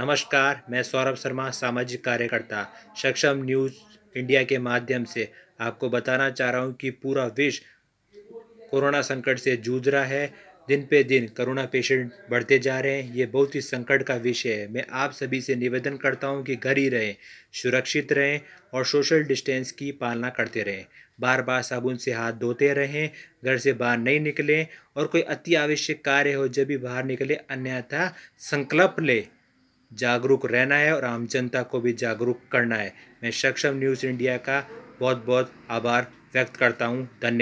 नमस्कार मैं सौरभ शर्मा सामाजिक कार्यकर्ता सक्षम न्यूज़ इंडिया के माध्यम से आपको बताना चाह रहा हूँ कि पूरा विश्व कोरोना संकट से जूझ रहा है दिन पे दिन कोरोना पेशेंट बढ़ते जा रहे हैं ये बहुत ही संकट का विषय है मैं आप सभी से निवेदन करता हूँ कि घर ही रहें सुरक्षित रहें और सोशल डिस्टेंस की पालना करते रहें बार बार साबुन से हाथ धोते रहें घर से बाहर नहीं निकलें और कोई अति आवश्यक कार्य हो जब भी बाहर निकले अन्यथा संकल्प लें जागरूक रहना है और आम जनता को भी जागरूक करना है मैं सक्षम न्यूज़ इंडिया का बहुत बहुत आभार व्यक्त करता हूँ धन्यवाद